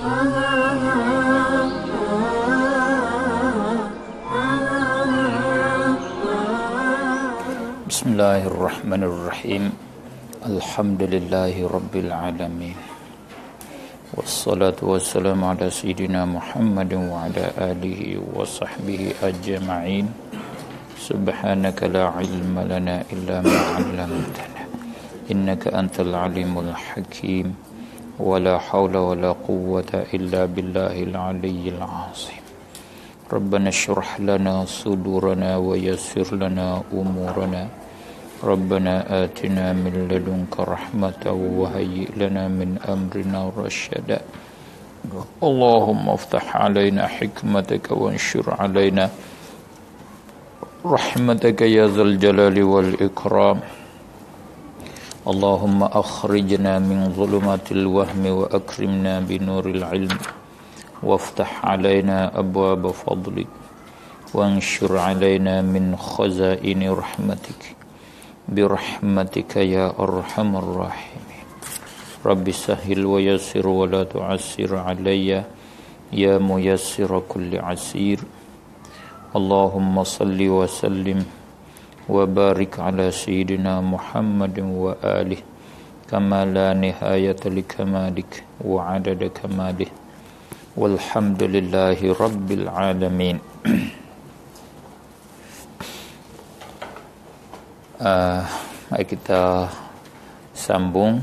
بسم الله الرحمن الرحيم الحمد لله رب العالمين والصلاة والسلام على سيدنا محمد وعلى آله وصحبه أجمعين سبحانك لا علم لنا إلا ما علمتنا إنك أنت العليم الحكيم ولا حول ولا قوة إلا بالله العلي العظيم ربنا اشرح لنا صدورنا ويسر لنا أمورنا ربنا آتنا من لدنك رحمة وهيئ لنا من أمرنا رشدا اللهم افتح علينا حكمتك وانشر علينا رحمتك يا ذا الجلال والإكرام اللهم أخرجنا من ظلمات الوهم وأكرمنا بنور العلم وافتح علينا أبواب فضلك وانشر علينا من خزائن رحمتك برحمتك يا أرحم الراحمين رب سهل ويسر ولا تعسر علي يا ميسر كل عسير اللهم صل وسلم wa barik ala sayyidina Muhammadin wa alihi kama la nihayata li wa adada kamalih walhamdulillahi rabbil alamin uh, kita sambung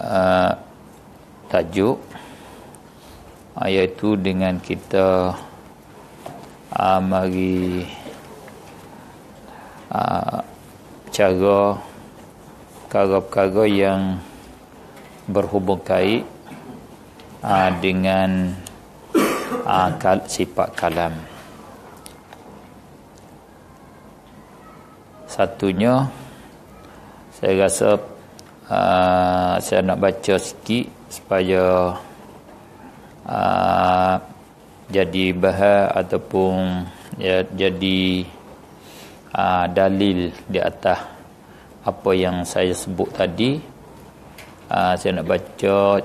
uh, tajuk iaitu dengan kita uh, Ah, cara perkara-perkara yang berhubung kait aa, ah, dengan aa, ah, kal sifat kalam satunya saya rasa aa, saya nak baca sikit supaya aa, jadi bahan ataupun ya, jadi jadi uh, dalil di atas apa yang saya sebut tadi uh, saya nak baca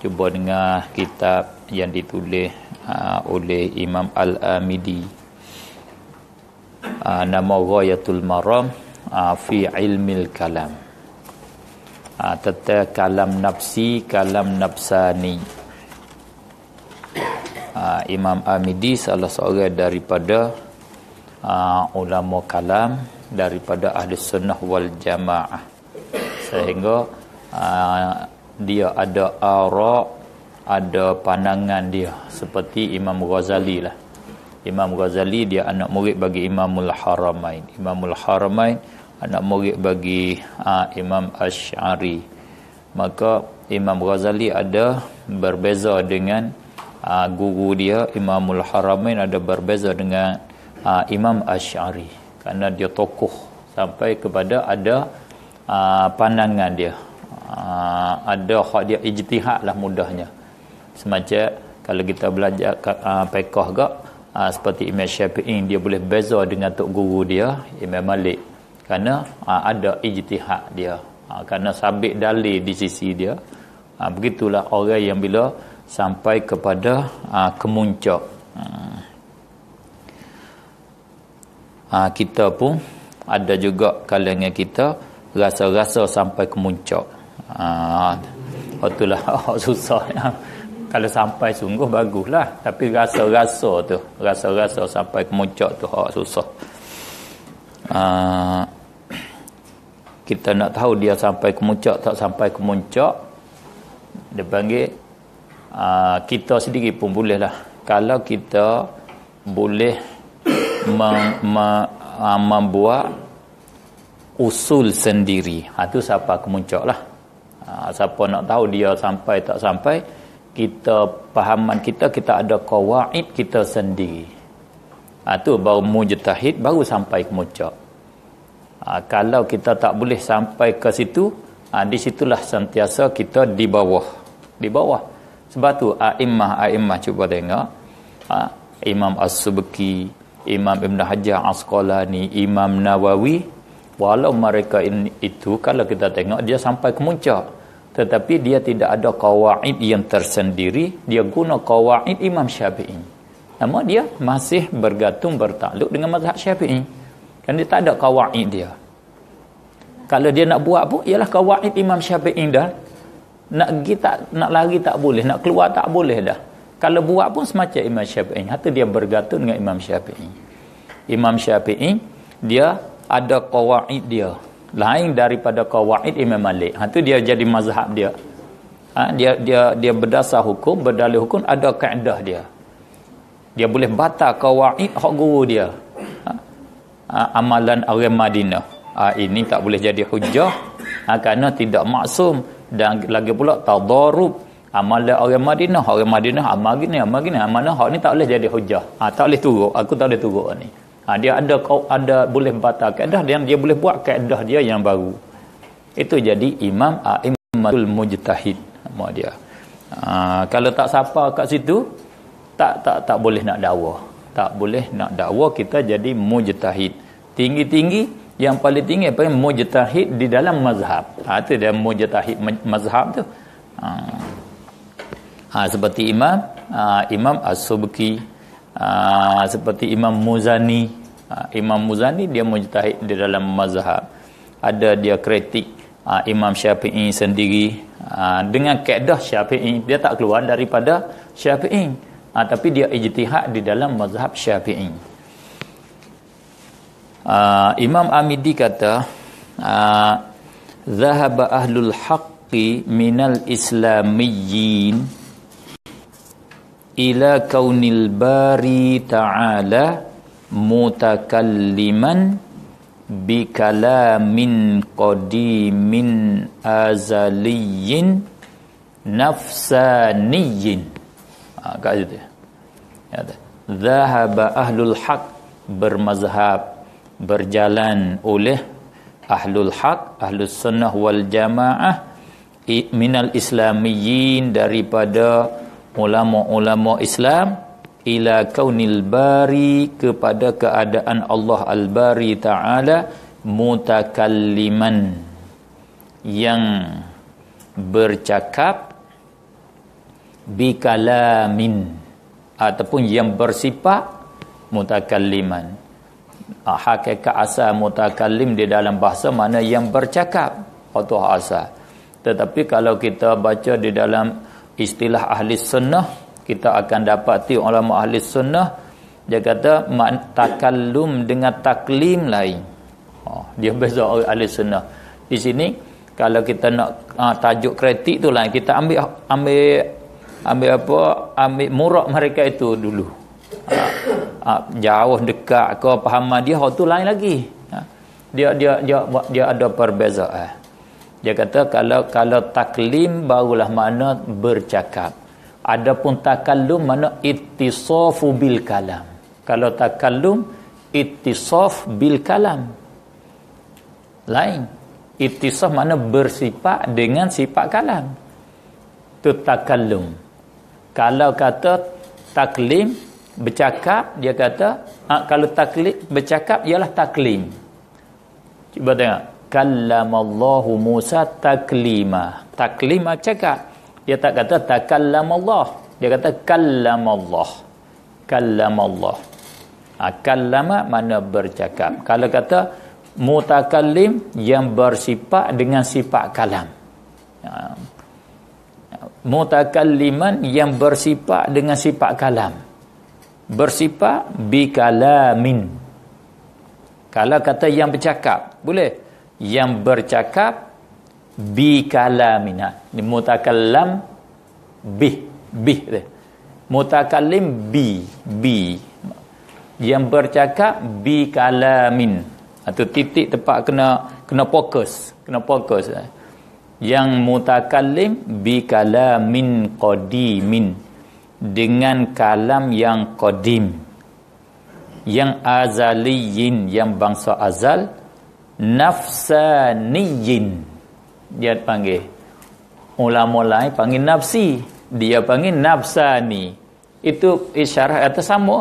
cuba dengar kitab yang ditulis uh, oleh Imam Al-Amidi uh, nama Ghayatul Maram uh, fi ilmil kalam uh, kalam nafsi kalam nafsani Imam Amidi salah seorang daripada uh, ulama kalam daripada ahli sunnah wal jamaah sehingga uh, dia ada arak ada pandangan dia seperti Imam Ghazali lah Imam Ghazali dia anak murid bagi Imamul Haramain Imamul Haramain anak murid bagi uh, Imam Ash'ari maka Imam Ghazali ada berbeza dengan uh, guru dia Imamul Haramain ada berbeza dengan uh, Imam Ash'ari kerana dia tokoh sampai kepada ada uh, pandangan dia uh, ada hak dia ijtihad lah mudahnya semacam kalau kita belajar uh, pekoh ke uh, seperti Imam Syafi'i dia boleh beza dengan tok guru dia Imam Malik kerana uh, ada ijtihad dia uh, kerana sabit dalil di sisi dia uh, begitulah orang yang bila sampai kepada uh, kemuncak Ha, kita pun ada juga kalangan kita rasa-rasa sampai ke muncak. Ah itulah susah. Kalau sampai sungguh baguslah tapi rasa-rasa tu, rasa-rasa sampai ke muncak tu hak susah. Ah kita nak tahu dia sampai ke muncak tak sampai ke muncak dia panggil aa, kita sendiri pun boleh lah kalau kita boleh mem, me, uh, ah, membuat usul sendiri. Ha, itu siapa kemuncak lah. Ha, siapa nak tahu dia sampai tak sampai, kita pahaman kita, kita ada kawaid kita sendiri. Ha, itu baru mujtahid, baru sampai kemuncak. Ha, kalau kita tak boleh sampai ke situ, ha, di situlah sentiasa kita di bawah. Di bawah. Sebab tu a'immah a'immah cuba tengok. Ha, Imam As-Subki, Imam Ibn Hajar Asqalani, Imam Nawawi walau mereka itu kalau kita tengok dia sampai ke muncak tetapi dia tidak ada kawaid yang tersendiri dia guna kawaid Imam Syafi'i nama dia masih bergantung bertakluk dengan mazhab Syafi'i kan dia tak ada kawaid dia kalau dia nak buat pun ialah kawaid Imam Syafi'i dah nak pergi tak nak lari tak boleh nak keluar tak boleh dah kalau buat pun semacam Imam Syafi'i hatta dia bergata dengan Imam Syafi'i Imam Syafi'i dia ada kawaid dia lain daripada kawaid Imam Malik hatta dia jadi mazhab dia ha, dia dia dia berdasar hukum berdalil hukum ada kaedah dia dia boleh batal kawaid hak guru dia ha, ha, amalan orang Madinah ha, ini tak boleh jadi hujah ha, kerana tidak maksum dan lagi pula tadarub amal orang Madinah orang Madinah amal gini amal gini amal ni hak ni tak boleh jadi hujah ha, tak boleh turun aku tak boleh turun ni ha, dia ada ada boleh batal kaedah dia, dia boleh buat kaedah dia yang baru itu jadi imam a'immatul mujtahid nama dia ha, kalau tak sapa kat situ tak tak tak boleh nak dakwa tak boleh nak dakwa kita jadi mujtahid tinggi-tinggi yang paling tinggi apa mujtahid di dalam mazhab ha, itu dia mujtahid mazhab tu Ah ha, seperti Imam ha, Imam As-Subki ha, seperti Imam Muzani ha, Imam Muzani dia mujtahid di dalam mazhab ada dia kritik ha, Imam Syafi'i sendiri ha, dengan kaedah Syafi'i dia tak keluar daripada Syafi'i ha, tapi dia ijtihad di dalam mazhab Syafi'i ha, Imam Amidi kata ha, zahaba ahlul haqqi minal islamiyyin ila kaunil bari ta'ala mutakalliman bi kalamin qadimin azaliyyin nafsaniyyin ha, kat situ ya zahaba ahlul haq bermazhab berjalan oleh ahlul haq ahlus sunnah wal jamaah minal islamiyyin daripada ulama-ulama Islam ila kaunil bari kepada keadaan Allah al-bari ta'ala mutakalliman yang bercakap bikalamin ataupun yang bersifat mutakalliman ah, hakikat asa mutakallim di dalam bahasa mana yang bercakap atau asa tetapi kalau kita baca di dalam istilah ahli sunnah kita akan dapati ulama ahli sunnah dia kata takallum dengan taklim lain oh, dia beza orang ahli sunnah di sini kalau kita nak uh, tajuk kritik tu lah kita ambil ambil ambil apa ambil murak mereka itu dulu uh, uh, jauh dekat ke pahaman dia tu lain lagi uh, dia, dia, dia dia dia ada perbezaan dia kata kalau kalau taklim barulah makna bercakap. Adapun takallum makna ittisafu bil kalam. Kalau takallum ittisaf bil kalam. Lain. Ittisaf makna bersifat dengan sifat kalam. Itu takallum. Kalau kata taklim bercakap dia kata ah, kalau taklim bercakap ialah taklim. Cuba tengok. Allah Musa taklima. Taklima cakap. Dia tak kata Allah. Dia kata Allah, Kallamallah. Ha, kallama mana bercakap. Kalau kata mutakallim yang bersifat dengan sifat kalam. Ha. Mutakalliman yang bersifat dengan sifat kalam. Bersifat bikalamin. Kalau kata yang bercakap. Boleh? yang bercakap bi kalamina ni mutakallam bi bi dia mutakallim bi bi yang bercakap bi kalamin atau titik tepat kena kena fokus kena fokus eh. yang mutakallim bi kalamin qadimin dengan kalam yang qadim yang azaliyin yang bangsa azal nafsaniyin dia panggil ulama lain panggil nafsi dia panggil nafsani itu isyarat atau sama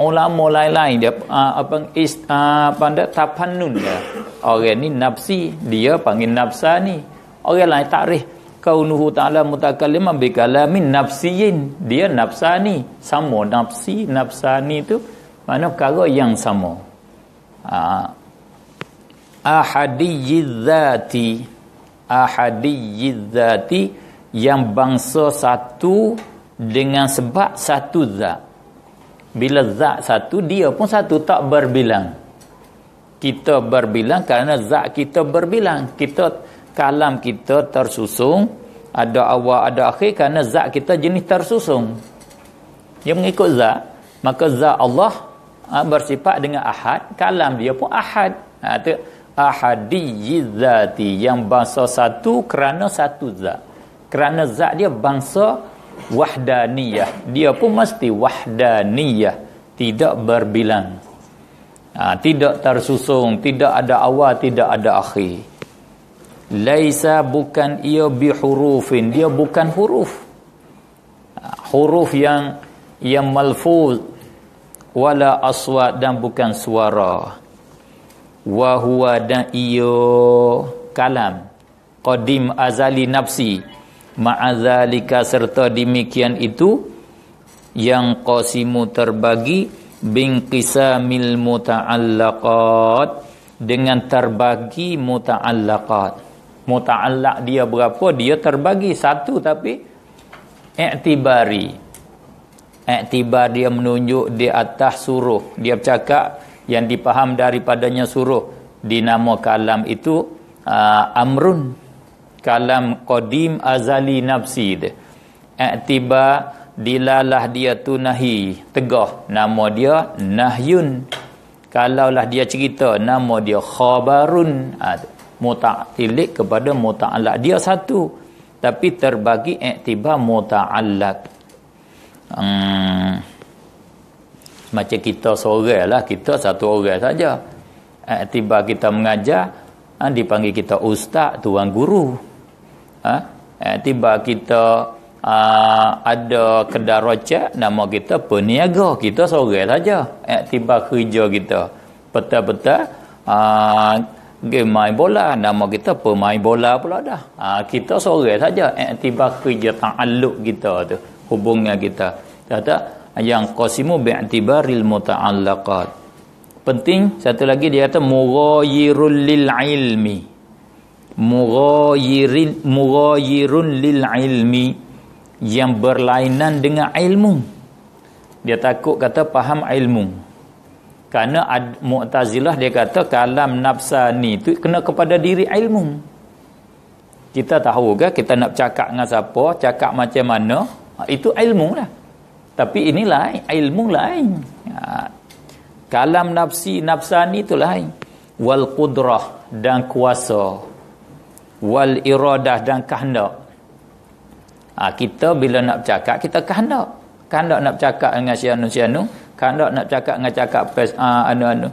ulama lain-lain dia ah, apa is ah, apa dia tapannun dia orang ni nafsi dia panggil nafsani orang lain tarikh kaunuhu ta'ala mutakallim bi kalamin nafsiyin dia nafsani sama nafsi nafsani tu mana perkara yang sama ah ahadiyizati ahadiyizati yang bangsa satu dengan sebab satu zat bila zat satu dia pun satu tak berbilang kita berbilang kerana zat kita berbilang kita kalam kita tersusung ada awal ada akhir kerana zat kita jenis tersusung dia mengikut zat maka zat Allah ah, bersifat dengan ahad kalam dia pun ahad ha, tu, ahadiyizati yang bangsa satu kerana satu zat kerana zat dia bangsa wahdaniyah dia pun mesti wahdaniyah tidak berbilang ha, tidak tersusung tidak ada awal tidak ada akhir laisa bukan ia hurufin dia bukan huruf ha, huruf yang yang malfuz wala aswat dan bukan suara wa huwa da'iyo kalam qadim azali nafsi azalika serta demikian itu yang qasimu terbagi bingkisamil muta'allaqat dengan terbagi muta'allaqat muta'allaq dia berapa dia terbagi satu tapi iktibari iktibar dia menunjuk di atas suruh dia bercakap yang dipaham daripadanya suruh dinamo kalam itu uh, amrun kalam qadim azali nafsi dia tiba dilalah dia tunahi tegah nama dia nahyun kalaulah dia cerita nama dia khabarun uh, ah, muta'alliq kepada muta'allaq dia satu tapi terbagi iktibar muta'allaq hmm macam kita seorang lah kita satu orang saja ha, tiba kita mengajar ha, dipanggil kita ustaz tuan guru ha, tiba kita ha, ada kedai rocek nama kita peniaga kita seorang saja ha, tiba kerja kita betul-betul ha, game main bola nama kita pemain bola pula dah ha, kita seorang saja ha, tiba kerja aluk kita tu hubungan kita kata yang qasimu bi'tibaril muta'allaqat penting satu lagi dia kata mughayirul lil ilmi mughayirin mughayirun lil ilmi yang berlainan dengan ilmu dia takut kata faham ilmu kerana ad, mu'tazilah dia kata kalam nafsani itu kena kepada diri ilmu kita tahu ke kita nak cakap dengan siapa cakap macam mana itu ilmu lah tapi inilah ilmu lain. Ya. Kalam nafsi nafsani lain. wal qudrah dan kuasa wal iradah dan kehendak. Ha, kita bila nak cakap kita kehendak. Kehendak nak cakap dengan si anu si anu, kehendak nak cakap dengan cakap pes uh, ha, anu anu.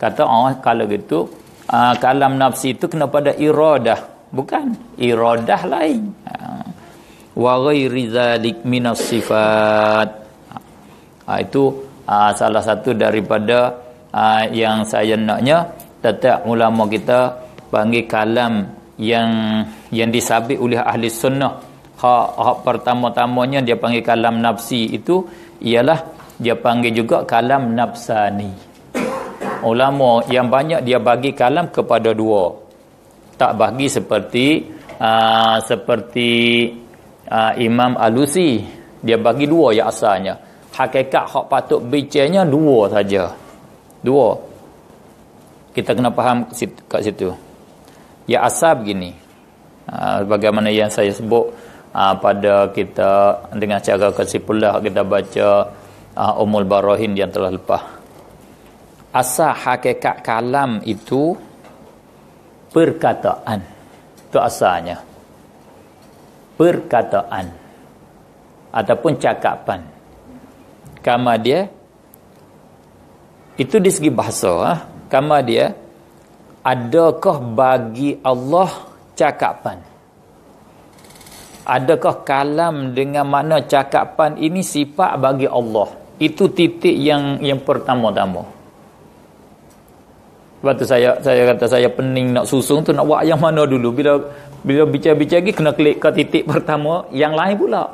Kata oh kalau gitu uh, kalam nafsi itu kena pada iradah, bukan iradah lain. Ha. Wa ghairi dzalik minas sifat. Uh, itu uh, salah satu daripada uh, yang saya naknya tetap ulama kita panggil kalam yang yang disabit oleh ahli sunnah. Hak, hak pertama-tamanya dia panggil kalam nafsi itu ialah dia panggil juga kalam nafsani. ulama yang banyak dia bagi kalam kepada dua. Tak bagi seperti uh, seperti uh, Imam Alusi dia bagi dua ya asalnya hakikat hak patut bicaranya dua saja. Dua. Kita kena faham kat situ. Ya asal begini. Ha, bagaimana yang saya sebut ha, pada kita dengan cara kesimpulan kita baca ha, Umul Barahin yang telah lepas. Asal hakikat kalam itu perkataan. Itu asalnya. Perkataan ataupun cakapan kama dia itu di segi bahasa ah ha? kama dia adakah bagi Allah cakapan adakah kalam dengan mana cakapan ini sifat bagi Allah itu titik yang yang pertama-tama sebab saya saya kata saya pening nak susung tu nak buat yang mana dulu bila bila bicara-bicara lagi kena klik ke titik pertama yang lain pula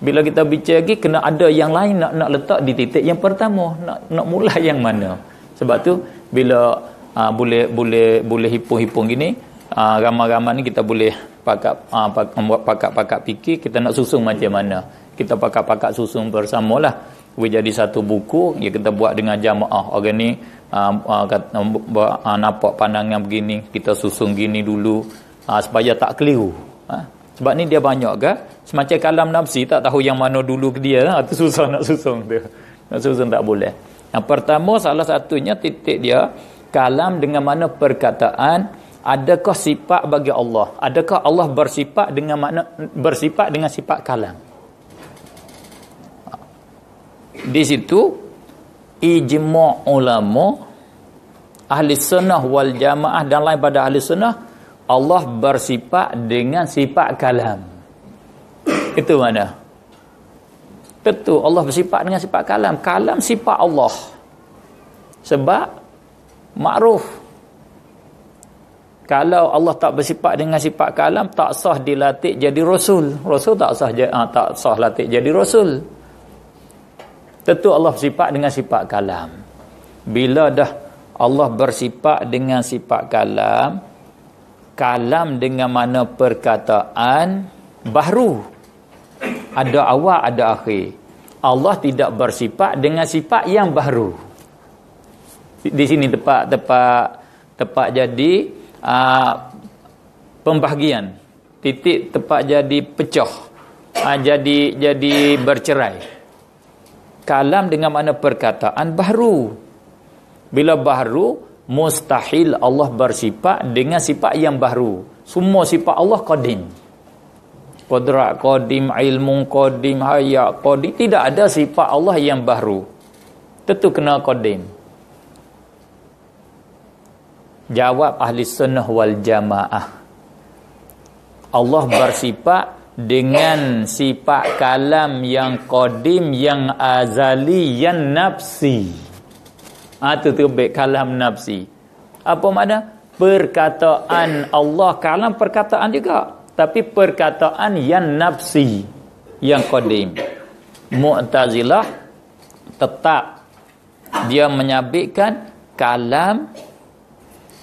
bila kita bincang lagi kena ada yang lain nak nak letak di titik yang pertama nak nak mula yang mana sebab tu bila aa, ah, boleh boleh boleh hipung-hipung gini ah, ramai-ramai ni kita boleh pakak pakak pakak pakak fikir kita nak susun macam mana kita pakak-pakak susun bersamalah boleh jadi satu buku yang kita buat dengan jamaah orang ni aa, ah, nampak pandangan begini kita susun gini dulu aa, supaya tak keliru sebab ni dia banyak kan? Semacam kalam nafsi tak tahu yang mana dulu ke dia. Itu ha, susah nak susung dia. Nak susun tak boleh. Yang pertama salah satunya titik dia. Kalam dengan mana perkataan. Adakah sifat bagi Allah? Adakah Allah bersifat dengan makna bersifat dengan sifat kalam? Di situ ijma ulama ahli sunnah wal jamaah dan lain pada ahli sunnah Allah bersifat dengan sifat kalam. Itu mana? Tentu Allah bersifat dengan sifat kalam. Kalam sifat Allah. Sebab makruf. Kalau Allah tak bersifat dengan sifat kalam, tak sah dilatih jadi rasul. Rasul tak sah je, ha, tak sah latih jadi rasul. Tentu Allah bersifat dengan sifat kalam. Bila dah Allah bersifat dengan sifat kalam, kalam dengan mana perkataan baru ada awal ada akhir Allah tidak bersifat dengan sifat yang baru di sini tepat tepat tepat jadi aa, ah, pembahagian titik tepat jadi pecah aa, ah, jadi jadi bercerai kalam dengan mana perkataan baru bila baru mustahil Allah bersifat dengan sifat yang baru semua sifat Allah qadim qudrat qadim ilmu qadim haya qadim tidak ada sifat Allah yang baru tentu kena qadim jawab ahli sunnah wal jamaah Allah bersifat dengan sifat kalam yang qadim yang azali yang nafsi itu ah, terbaik kalam nafsi. Apa makna? Perkataan Allah. Kalam perkataan juga. Tapi perkataan yang nafsi. Yang kodim. Mu'tazilah tetap. Dia menyabitkan kalam.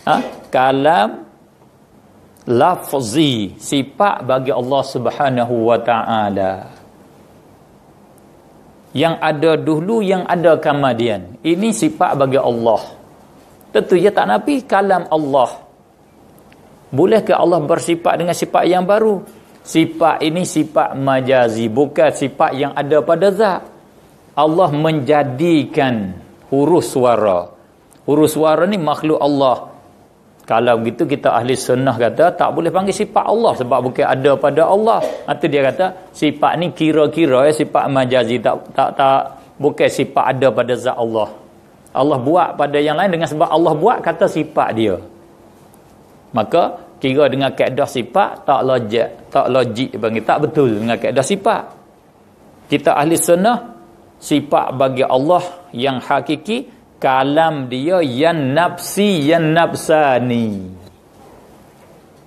Ha? Kalam lafzi. Sifat bagi Allah subhanahu wa ta'ala yang ada dulu yang ada kemudian ini sifat bagi Allah tentu ya tak nabi kalam Allah bolehkah Allah bersifat dengan sifat yang baru sifat ini sifat majazi bukan sifat yang ada pada zat Allah menjadikan huruf suara huruf suara ni makhluk Allah kalau begitu kita ahli sunnah kata tak boleh panggil sifat Allah sebab bukan ada pada Allah. Atau dia kata sifat ni kira-kira ya sifat majazi tak tak tak bukan sifat ada pada zat Allah. Allah buat pada yang lain dengan sebab Allah buat kata sifat dia. Maka kira dengan kaedah sifat tak logik, tak logik bagi tak betul dengan kaedah sifat. Kita ahli sunnah sifat bagi Allah yang hakiki kalam dia yang nafsi yang nafsani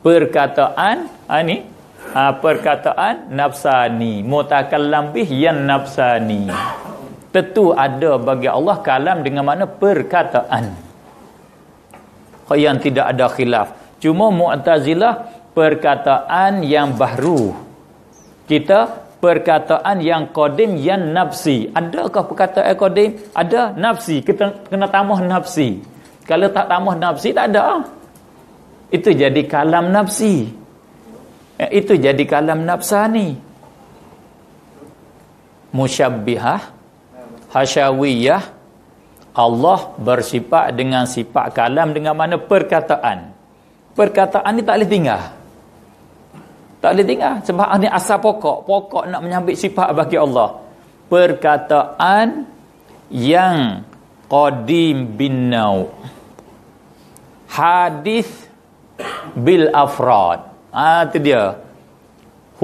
perkataan ani ha, ha, perkataan nafsani mutakallam bih yang nafsani tentu ada bagi Allah kalam dengan mana perkataan yang tidak ada khilaf cuma mu'tazilah perkataan yang baru kita perkataan yang kodim yang nafsi. Adakah perkataan kodim? Ada nafsi. Kita kena tamah nafsi. Kalau tak tamah nafsi, tak ada. Itu jadi kalam nafsi. Eh, itu jadi kalam nafsani. Musyabbihah. Hasyawiyah. Allah bersifat dengan sifat kalam dengan mana perkataan. Perkataan ni tak boleh tinggal. Tak boleh tinggal. Sebab ini asal pokok. Pokok nak menyambit sifat bagi Allah. Perkataan yang qadim bin naw. Hadis bil afrad. Ah ha, itu dia.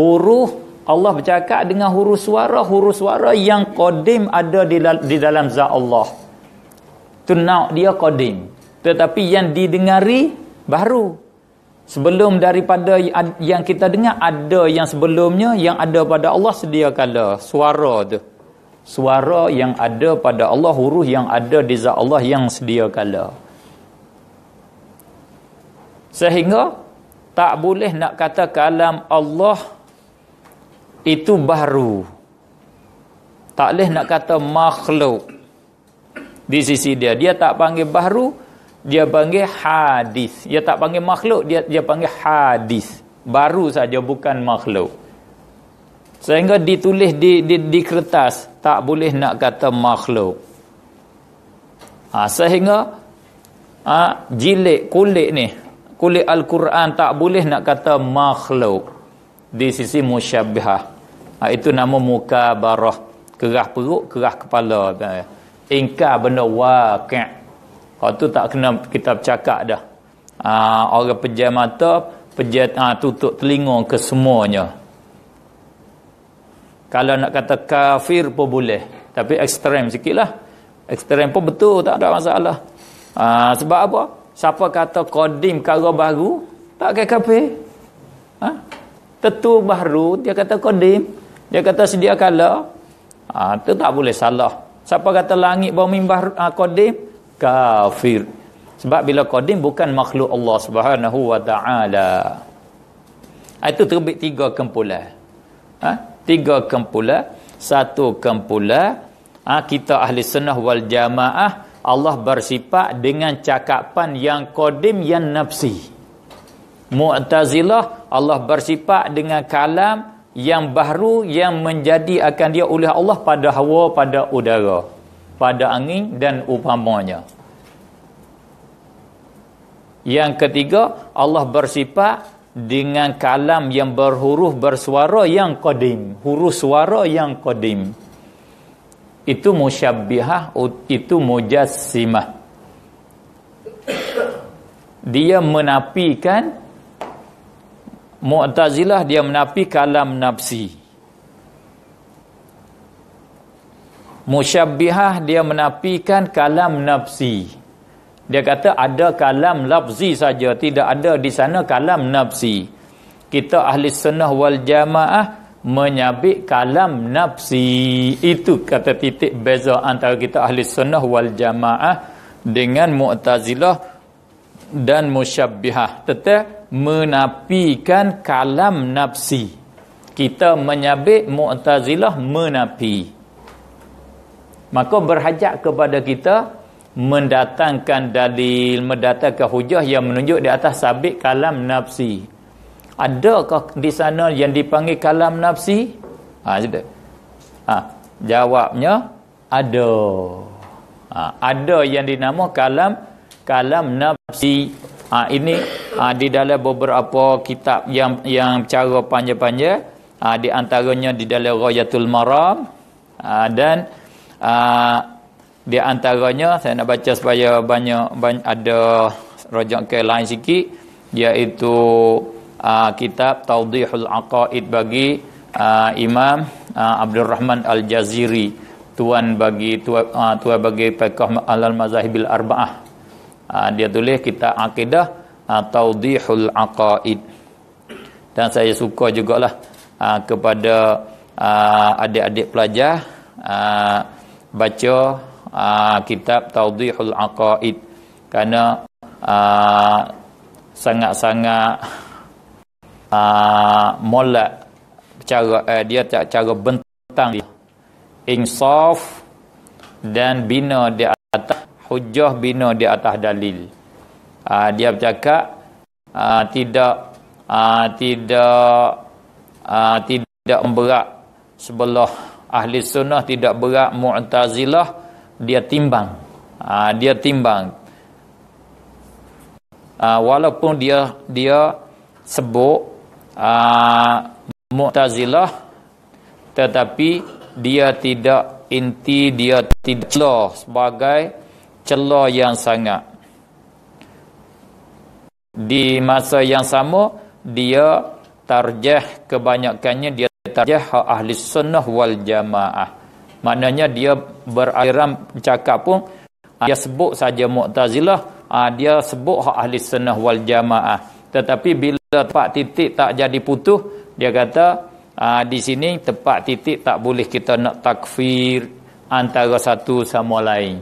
Huruf Allah bercakap dengan huruf suara, huruf suara yang qadim ada di, di dalam zat Allah. Tu nak dia qadim. Tetapi yang didengari baru. Sebelum daripada yang kita dengar ada yang sebelumnya yang ada pada Allah sedia kala suara tu. Suara yang ada pada Allah huruf yang ada di zat Allah yang sedia kala. Sehingga tak boleh nak kata kalam Allah itu baru. Tak boleh nak kata makhluk di sisi dia. Dia tak panggil baru, dia panggil hadis dia tak panggil makhluk dia dia panggil hadis baru saja bukan makhluk sehingga ditulis di di, di kertas tak boleh nak kata makhluk ha, sehingga ha, jilid kulit ni kulit al-Quran tak boleh nak kata makhluk di sisi musyabbihah ha, itu nama mukabarah kerah perut kerah kepala ha, ingkar benda waqi' Kalau tu tak kena kita bercakap dah. Ha, orang pejam mata, pejam ha, ah, tutup telinga ke semuanya. Kalau nak kata kafir pun boleh. Tapi ekstrem sikit lah. Ekstrem pun betul, tak ada masalah. Ha, sebab apa? Siapa kata kodim kalau baru, tak kaya kafir. Ha? Tentu baru, dia kata kodim. Dia kata sedia kala. Ha, itu tak boleh salah. Siapa kata langit bawah mimbar ha, kodim, kafir. Sebab bila Qadim bukan makhluk Allah Subhanahu wa taala. Ah, itu terbit tiga kumpulan. Ha? Ah, tiga kumpulan, satu kumpulan ha? Ah, kita ahli sunnah wal jamaah Allah bersifat dengan cakapan yang Qadim yang nafsi. Mu'tazilah Allah bersifat dengan kalam yang baru yang menjadi akan dia oleh Allah pada hawa pada udara pada angin dan upamanya. Yang ketiga, Allah bersifat dengan kalam yang berhuruf bersuara yang kodim huruf suara yang kodim Itu musyabbihah, itu mujassimah. Dia menapikan Mu'tazilah dia menafi kalam nafsi. Musyabbihah dia menafikan kalam nafsi. Dia kata ada kalam lafzi saja, tidak ada di sana kalam nafsi. Kita ahli sunnah wal jamaah menyabik kalam nafsi. Itu kata titik beza antara kita ahli sunnah wal jamaah dengan Mu'tazilah dan Musyabbihah. Tetap menafikan kalam nafsi. Kita menyabik Mu'tazilah menafikan maka berhajat kepada kita mendatangkan dalil mendatangkan hujah yang menunjuk di atas sabit kalam nafsi adakah di sana yang dipanggil kalam nafsi ha, ha, jawabnya ada ha, ada yang dinama kalam kalam nafsi ha, ini ha, di dalam beberapa kitab yang yang cara panjang-panjang ha, di antaranya di dalam Rayatul Maram ha, dan dan uh, di antaranya saya nak baca supaya banyak, banyak ada rojak ke lain sikit iaitu uh, kitab Tawdihul Aqaid bagi uh, Imam uh, Abdul Rahman Al-Jaziri tuan bagi tuan, uh, tuan bagi Fakah Alal Mazahibil Arba'ah uh, dia tulis kitab Akidah uh, Tawdihul Aqaid dan saya suka jugalah uh, kepada uh, adik-adik pelajar uh, baca uh, kitab Tawdihul Aqaid kerana ah, sangat-sangat uh, ah, molat cara uh, dia tak cara bentang dia insaf dan bina di atas hujah bina di atas dalil uh, dia bercakap uh, tidak uh, tidak uh, tidak memberat sebelah ahli sunnah tidak berat mu'tazilah dia timbang ha, dia timbang ha, walaupun dia dia sebut ha, mu'tazilah tetapi dia tidak inti dia tidak celah sebagai celah yang sangat di masa yang sama dia tarjah kebanyakannya dia tarjih hak ahli sunnah wal jamaah. Maknanya dia berairam cakap pun dia sebut saja Mu'tazilah, ah, dia sebut hak ahli sunnah wal jamaah. Tetapi bila tempat titik tak jadi putus, dia kata ah, di sini tempat titik tak boleh kita nak takfir antara satu sama lain.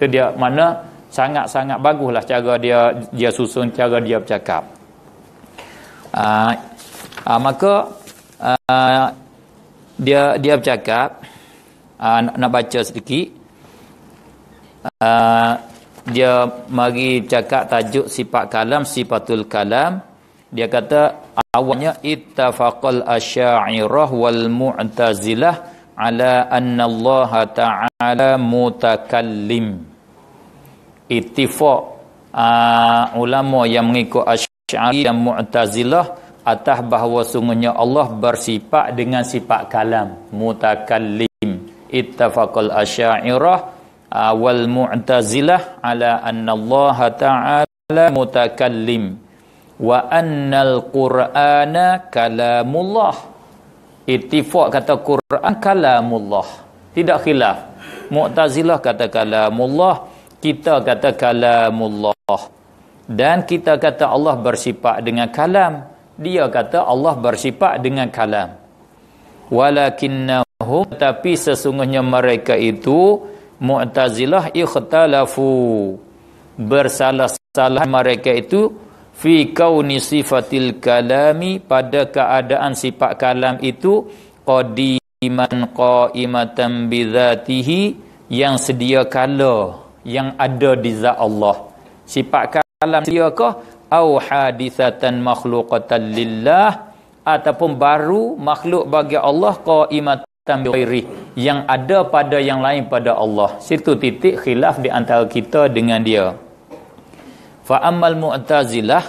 Itu ah, dia mana sangat-sangat baguslah cara dia dia susun cara dia bercakap. ah, maka Ah, dia dia bercakap uh, nak, nak baca sedikit uh, dia mari bercakap tajuk sifat kalam sifatul kalam dia kata awalnya ittafaqal asy'irah wal mu'tazilah ala anna Allah ta'ala mutakallim ittifaq uh, ulama yang mengikut asy'ari dan mu'tazilah atas bahawa sungguhnya Allah bersifat dengan sifat kalam mutakallim ittafaqal asy'irah wal mu'tazilah ala anna Allah ta'ala mutakallim wa annal qur'ana kalamullah ittifaq kata Quran kalamullah tidak khilaf mu'tazilah kata kalamullah kita kata kalamullah dan kita kata Allah bersifat dengan kalam dia kata Allah bersifat dengan kalam walakinnahum tapi sesungguhnya mereka itu mu'tazilah ikhtalafu bersalah-salah mereka itu fi kauni sifatil kalami pada keadaan sifat kalam itu qadiman qaimatan bizatihi yang sedia kala yang ada di zat Allah sifat kalam dia kah au hadisatan makhluqatan lillah ataupun baru makhluk bagi Allah qaimatan bi yang ada pada yang lain pada Allah situ titik khilaf di antara kita dengan dia fa ammal mu'tazilah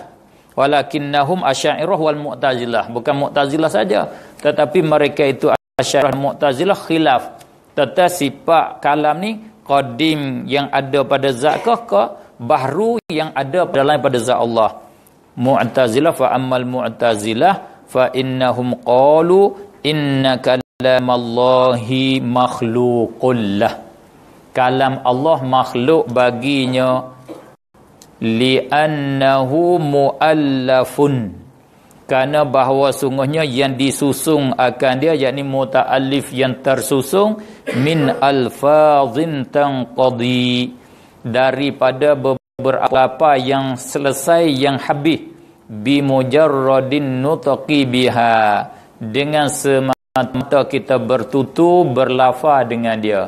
walakinnahum asy'ariyah wal mu'tazilah bukan mu'tazilah saja tetapi mereka itu asy'ariyah mu'tazilah khilaf tetapi sifat kalam ni qadim yang ada pada zakah kah baharu yang ada pada lain pada zat Allah. Mu'tazilah fa ammal mu'tazilah fa innahum qalu inna kalam Allahi lah. Kalam Allah makhluk baginya li li'annahu mu'allafun. Karena bahawa sungguhnya yang disusung akan dia yakni muta'allif yang tersusung min alfazin tanqadi daripada beberapa yang selesai yang habis bimujarradin nutqi biha dengan semata-mata kita bertutu berlafa dengan dia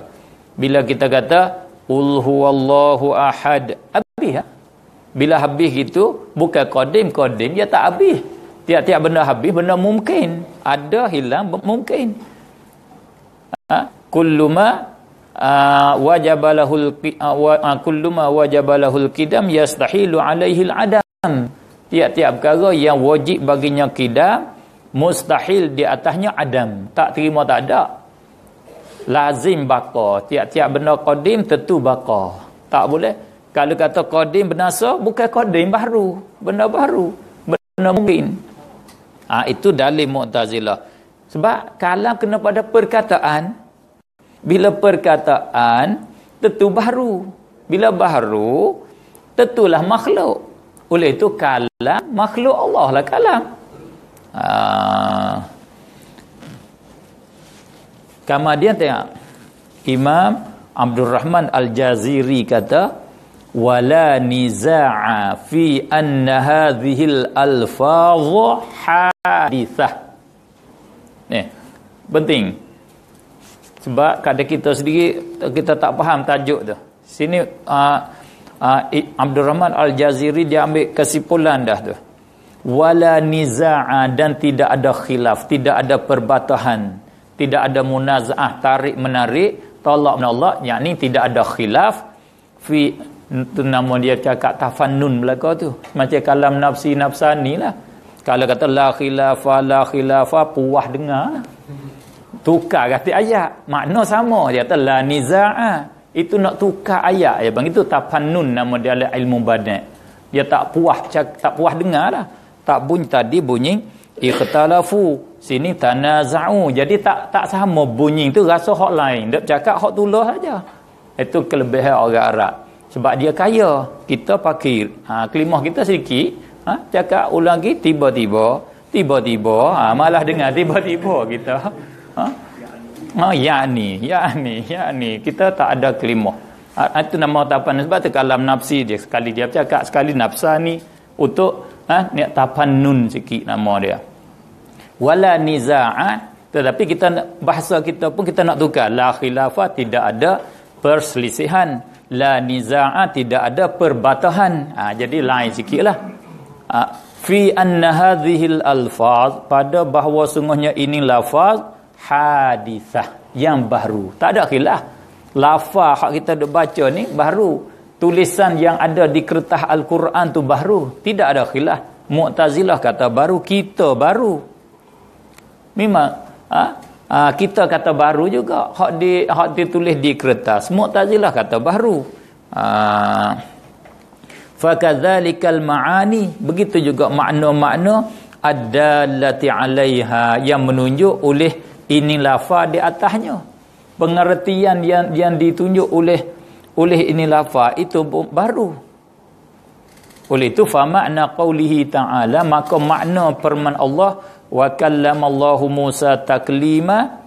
bila kita kata ul huwallahu ahad habis ha? bila habis itu bukan qadim-qadim dia tak habis tiap-tiap benda habis benda mungkin ada hilang mungkin ha? kullu Ah, wajabalahul ah, ah, kulluma wajabalahul kidam yastahilu alaihil adam tiap-tiap perkara yang wajib baginya kidam mustahil di atasnya adam tak terima tak ada lazim baqa tiap-tiap benda qadim tentu baqa tak boleh kalau kata qadim binasa bukan qadim baru benda baru benda mungkin ah ha, itu dalil mu'tazilah sebab kalam kena pada perkataan bila perkataan, tentu baru. Bila baru, tentulah makhluk. Oleh itu, kalam makhluk Allah lah kalam. Ha. Kemudian tengok. Imam Abdul Rahman Al-Jaziri kata, وَلَا نِزَعَ فِي أَنَّ هَذِهِ الْأَلْفَاظُ حَادِثَةً Ini, penting. Penting sebab kadang kita sendiri kita tak faham tajuk tu sini uh, uh, Abdul Rahman Al-Jaziri dia ambil kesimpulan dah tu wala niza'a dan tidak ada khilaf tidak ada perbatahan tidak ada munaza'ah tarik menarik tolak menolak yakni tidak ada khilaf fi tu nama dia cakap tafannun belaka tu macam kalam nafsi nafsani lah kalau kata la khilafa la khilafa puah dengar lah tukar kata ayat makna sama dia kata la niza'a itu nak tukar ayat ya bang itu tafannun nama dia ala ilmu badan dia tak puas tak puas dengar lah tak bunyi tadi bunyi ikhtalafu sini tanaza'u jadi tak tak sama bunyi tu rasa hak lain dia cakap hak tulah saja itu kelebihan orang Arab sebab dia kaya kita fakir ha kelimah kita sedikit ha cakap ulangi tiba-tiba tiba-tiba ha, malah dengar tiba-tiba kita -tiba, Ha? Ha, ni, ya ni. Kita tak ada kelimah. Ha, itu nama tapan sebab tu kalam nafsi dia sekali dia cakap sekali nafsa ni untuk ha, ni tapan nun sikit nama dia. Wala niza'a tetapi kita bahasa kita pun kita nak tukar la khilafa tidak ada perselisihan la niza'a tidak ada perbatahan ha, jadi lain sikitlah ha, fi anna hadhil alfaz pada bahawa sungguhnya ini lafaz Hadisah yang baru tak ada khilaf lafaz hak kita dah baca ni baru tulisan yang ada di kertas al-Quran tu baru tidak ada khilaf mu'tazilah kata baru kita baru memang ha? Ha, kita kata baru juga hak di hak ditulis di kertas mu'tazilah kata baru ha. Fakadhalikal ma'ani begitu juga makna-makna ad-dallati 'alaiha yang menunjuk oleh ini lafa di atasnya pengertian yang yang ditunjuk oleh oleh ini lafa itu baru oleh itu fa makna qaulihi ta'ala maka makna firman Allah wa kallamallahu Musa taklima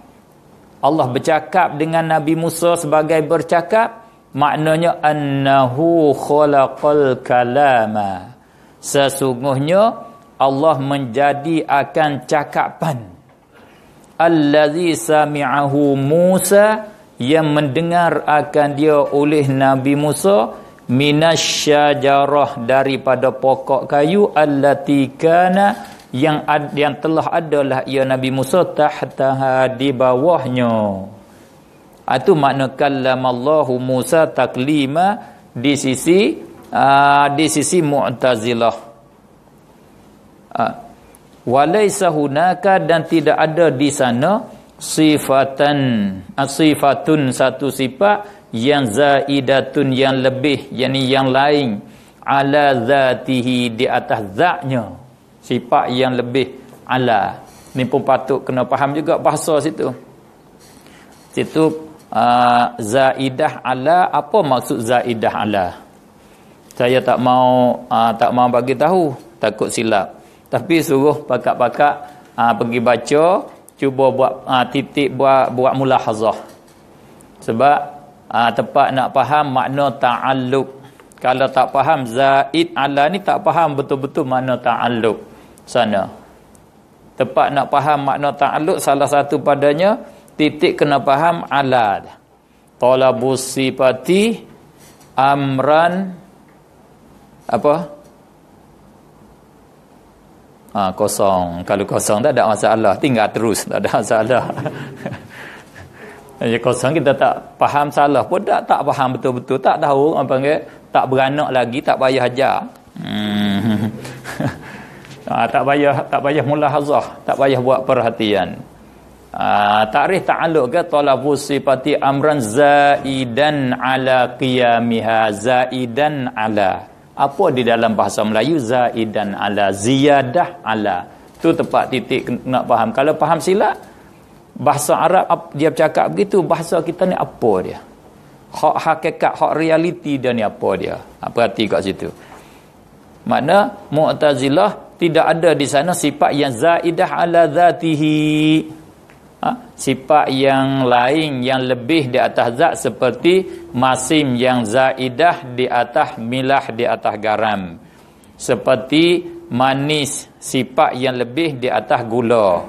Allah bercakap dengan Nabi Musa sebagai bercakap maknanya annahu khalaqal kalama sesungguhnya Allah menjadi akan cakapan allazi sami'ahu Musa yang mendengar akan dia oleh Nabi Musa minasyajarah daripada pokok kayu allati kana yang ad, yang telah adalah ia Nabi Musa tahta di bawahnya itu makna kallamallahu Musa taklima di sisi uh, di sisi mu'tazilah uh, walaisa hunaka dan tidak ada di sana sifatan asifatun ah, satu sifat yang zaidatun yang lebih yakni yang lain ala zatihi di atas zatnya sifat yang lebih ala ni pun patut kena faham juga bahasa situ situ ah, zaidah ala apa maksud zaidah ala saya tak mau uh, tak mau bagi tahu takut silap tapi suruh pakak-pakak aa, ah, pergi baca cuba buat aa, ah, titik buat buat mulahazah sebab aa, ah, tepat nak faham makna ta'alluq kalau tak faham zaid ala ni tak faham betul-betul makna ta'alluq sana tepat nak faham makna ta'alluq salah satu padanya titik kena faham ala talabus sifati amran apa ha, kosong kalau kosong tak ada masalah tinggal terus tak ada masalah Jadi kosong kita tak faham salah pun tak tak faham betul-betul tak tahu apa panggil tak beranak lagi tak payah ajar hmm. ha, tak payah tak payah mulahazah tak payah buat perhatian ha, tarikh ta'aluk ke talabu sifati amran zaidan ala qiyamiha zaidan ala apa di dalam bahasa Melayu zaidan ala ziyadah ala tu tepat titik nak faham kalau faham silap bahasa Arab dia bercakap begitu bahasa kita ni apa dia hak hakikat hak realiti dia ni apa dia apa ha, hati kat situ makna mu'tazilah tidak ada di sana sifat yang zaidah ala zatihi ha? sifat yang lain yang lebih di atas zat seperti masim yang zaidah di atas milah di atas garam seperti manis sifat yang lebih di atas gula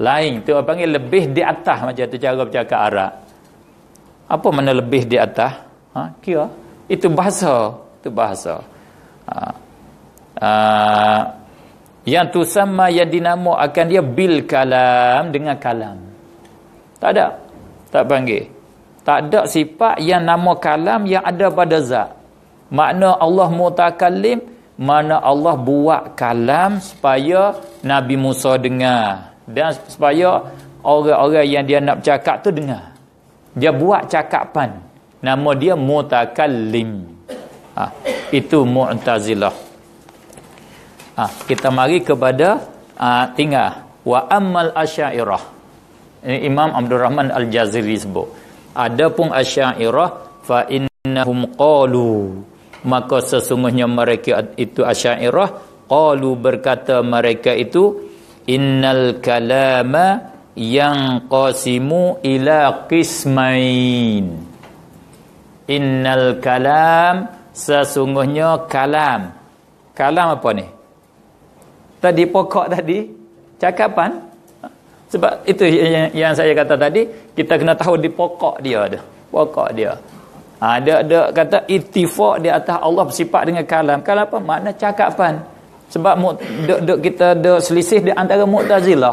lain tu orang panggil lebih di atas macam tu cara bercakap Arab apa mana lebih di atas ha? kira itu bahasa itu bahasa ha. Ha. yang tu sama yang dinamo akan dia bil kalam dengan kalam tak ada. Tak panggil. Tak ada sifat yang nama kalam yang ada pada zat. Makna Allah mutakallim, mana Allah buat kalam supaya Nabi Musa dengar dan supaya orang-orang yang dia nak cakap tu dengar. Dia buat cakapan. Nama dia mutakallim. Ha, itu Mu'tazilah. Ha, kita mari kepada ha, tinggal wa ammal asyairah. Ini Imam Abdul Rahman Al-Jaziri sebut. Adapun asyairah fa innahum qalu maka sesungguhnya mereka itu asyairah qalu berkata mereka itu innal kalama yang qasimu ila qismain innal kalam sesungguhnya kalam kalam apa ni tadi pokok tadi cakapan sebab itu yang, yang saya kata tadi, kita kena tahu di pokok dia ada. Pokok dia. Ada ha, ada kata ittifaq di atas Allah bersifat dengan kalam. Kalam apa? Makna cakapan. Sebab duk-duk kita ada selisih di antara Mu'tazilah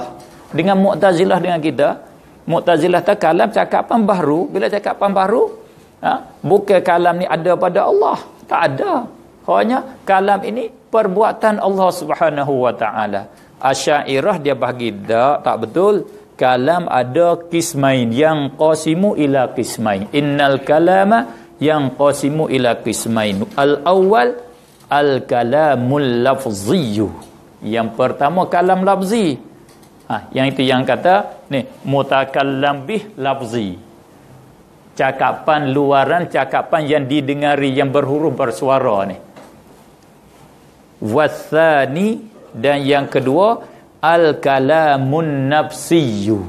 dengan Mu'tazilah dengan kita. Mu'tazilah tak kalam cakapan baru. Bila cakapan baru, ha, bukan kalam ni ada pada Allah. Tak ada. Hanya kalam ini perbuatan Allah Subhanahu Asyairah dia bagi tak, tak betul. Kalam ada kismain yang qasimu ila kismain. Innal kalama yang qasimu ila kismain. al awal al-kalamul lafziyu. Yang pertama kalam lafzi. Ha, yang itu yang kata ni mutakallam bih lafzi. Cakapan luaran, cakapan yang didengari, yang berhuruf bersuara ni. Wathani dan yang kedua al kalamun nafsiyyu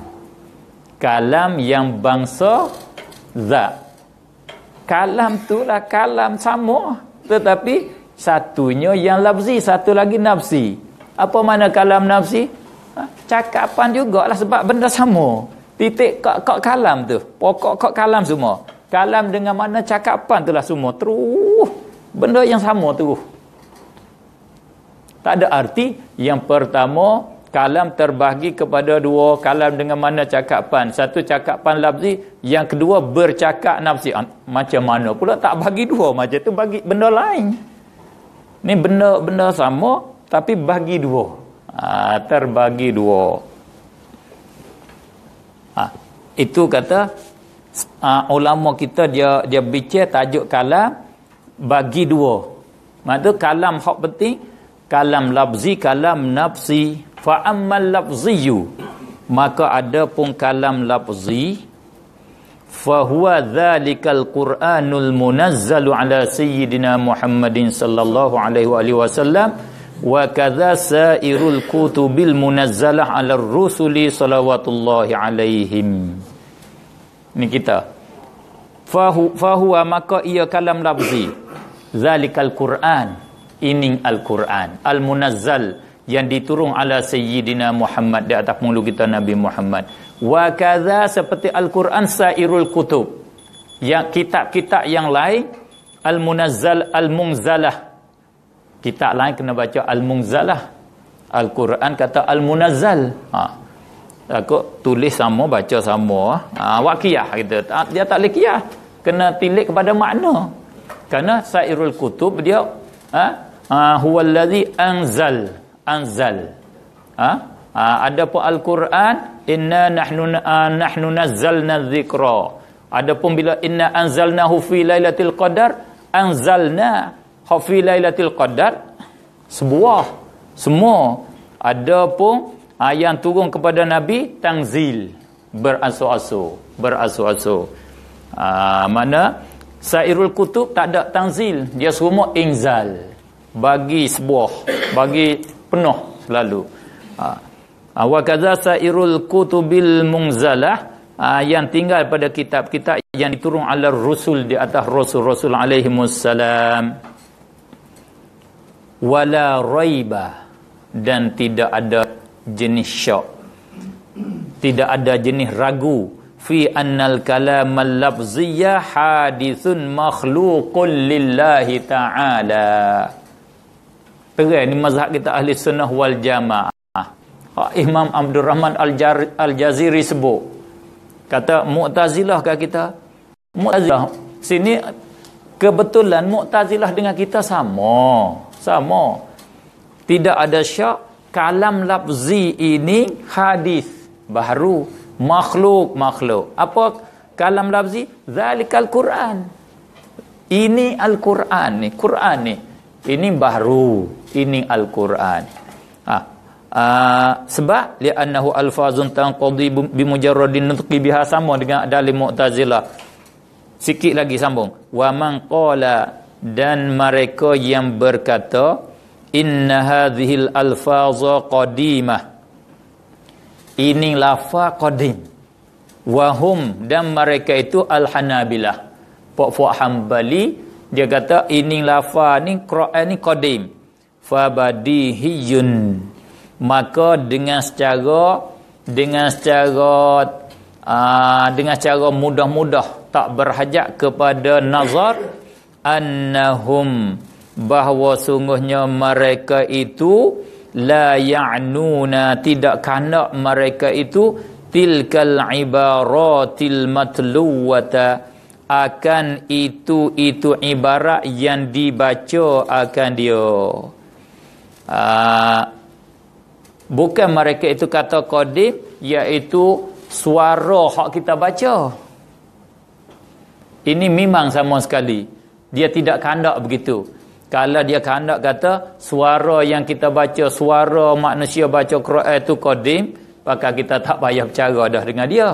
kalam yang bangsa za. kalam tu lah kalam sama tetapi satunya yang lafzi satu lagi nafsi apa mana kalam nafsi ha? cakapan jugalah sebab benda sama titik kok kok kalam tu pokok kok kalam semua kalam dengan mana cakapan tu lah semua terus benda yang sama terus tak ada arti yang pertama kalam terbahagi kepada dua kalam dengan mana cakapan. Satu cakapan lafzi, yang kedua bercakap nafsi. Ah, macam mana pula tak bagi dua macam tu bagi benda lain. Ni benda-benda sama tapi bagi dua. Ha, terbagi dua. Ha, itu kata ha, ulama kita dia dia bincang tajuk kalam bagi dua. Maksud kalam hak penting kalam lafzi kalam nafsi fa ammal lafziyu maka ada pun kalam lafzi fa huwa dhalikal qur'anul munazzalu ala sayyidina muhammadin sallallahu alaihi wasallam wa kadza sairul kutubil munazzalah ala rusuli salawatullahi alaihim ni kita fa huwa maka ia kalam lafzi zalikal qur'an ini Al-Quran Al-Munazzal yang diturun ala Sayyidina Muhammad di atas mulut kita Nabi Muhammad wa kaza seperti Al-Quran sairul kutub yang kitab-kitab yang lain Al-Munazzal Al-Munzalah kitab lain kena baca Al-Munzalah Al-Quran kata Al-Munazzal ha. aku tulis sama baca sama ha, wakiyah kita ha, dia tak boleh kiyah kena tilik kepada makna kerana sairul kutub dia ha, Ah, huwa allazi anzal anzal uh, ah, ah, ada pun al-Quran inna nahnu uh, nahnu nazzalna dzikra adapun bila inna anzalnahu fi lailatul qadar anzalna fi lailatul qadar sebuah semua adapun uh, yang turun kepada nabi tangzil, berasu-asu berasu-asu uh, mana sairul kutub tak ada tangzil, dia semua inzal bagi sebuah bagi penuh selalu ha. ha wa kadza sairul kutubil mungzalah ha, yang tinggal pada kitab-kitab yang diturun ala rusul di atas rasul-rasul alaihi wasallam wala raiba dan tidak ada jenis syak tidak ada jenis ragu fi annal kalam al-lafziyah hadithun makhlukun lillahi ta'ala perai ni mazhab kita ahli sunnah wal jamaah ha, Imam Abdul Rahman Al-Jaziri sebut kata Mu'tazilah ke kita Mu'tazilah sini kebetulan Mu'tazilah dengan kita sama sama tidak ada syak kalam lafzi ini hadis baru makhluk makhluk apa kalam lafzi zalikal quran ini al quran ni quran ni ini baru ini al-Quran ah ha. uh, sebab li annahu alfazun tanqadi bi mujarradin nutqi biha sama dengan dalil mu'tazilah sikit lagi sambung wa man qala dan mereka yang berkata inna hadhihi alfaza qadimah ini lafa qadim wahum dan mereka itu al-hanabilah Pak Fuad dia kata ini lafa ni Quran ni qadim. Fabadihiyun. Maka dengan secara dengan secara aa, ah, dengan secara mudah-mudah tak berhajat kepada nazar annahum bahawa sungguhnya mereka itu la ya'nuna tidak kana mereka itu tilkal ibaratil matluwata akan itu itu ibarat yang dibaca akan dia uh, bukan mereka itu kata qadim iaitu suara hak kita baca ini memang sama sekali dia tidak kandak begitu kalau dia kandak kata suara yang kita baca suara manusia baca Quran itu qadim maka kita tak payah bercara dah dengan dia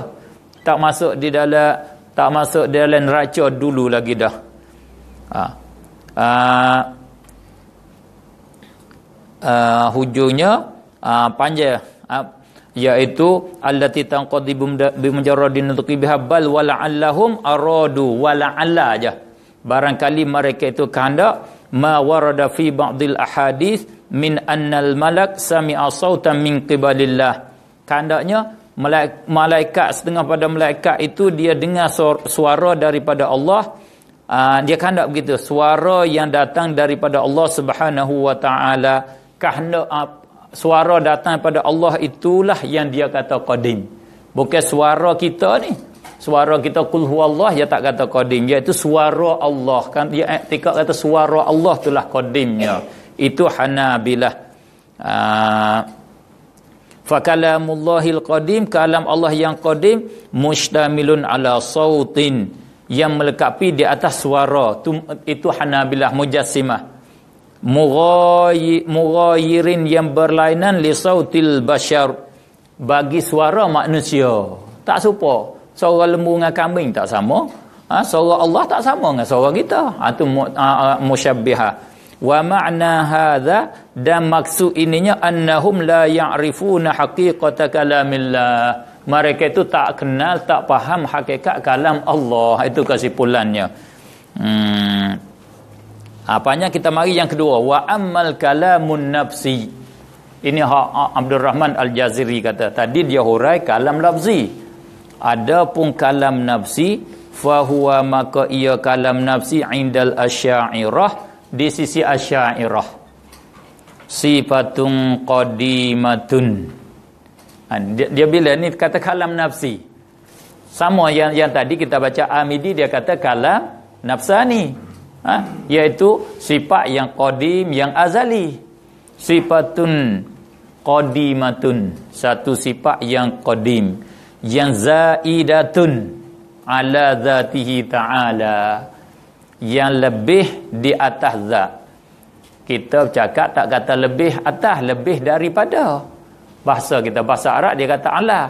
tak masuk di dalam tak masuk dalam neraca dulu lagi dah. Ah. Ha. Uh, hujungnya uh, panjang uh, iaitu allati tanqadi bi mujarradin nutqi biha bal wala allahum aradu wala alla aja. Barangkali mereka itu kehendak ma warada fi ba'dil ahadith min annal malak sami'a sautan min qibalillah. Kandaknya malaikat setengah pada malaikat itu dia dengar suara daripada Allah ah, dia kan tak begitu suara yang datang daripada Allah Subhanahu wa taala suara datang daripada Allah itulah yang dia kata qadim bukan suara kita ni suara kita kul huwallah dia tak kata qadim itu suara Allah kan dia etika eh, kata suara Allah itulah qadimnya itu hanabilah aa, ah, Fa kalamullahil qadim kalam Allah yang qadim mustamilun ala sautin yang melekapi di atas suara itu, itu hanabilah mujassimah mughayirin yang berlainan li sautil bashar bagi suara manusia tak serupa suara lembu dengan kambing tak sama ha, suara Allah tak sama dengan suara kita ha, itu uh, ha, ha, musyabbihah wa ma'na hadha dan maksud ininya annahum la ya'rifuna haqiqata kalamillah mereka itu tak kenal tak faham hakikat kalam Allah itu kesimpulannya hmm. apanya kita mari yang kedua wa ammal kalamun nafsi ini hak Abdul Rahman Al-Jaziri kata tadi dia hurai kalam nafsi adapun kalam nafsi fa huwa maka ia kalam nafsi indal asy'ariyah di sisi asyairah sifatun qadimatun ha, dia, dia bila ni kata kalam nafsi sama yang yang tadi kita baca amidi dia kata kalam nafsani ha? iaitu sifat yang qadim yang azali sifatun qadimatun satu sifat yang qadim yang zaidatun ala zatihi ta'ala yang lebih di atas zat. Kita cakap tak kata lebih atas, lebih daripada. Bahasa kita, bahasa Arab dia kata Allah.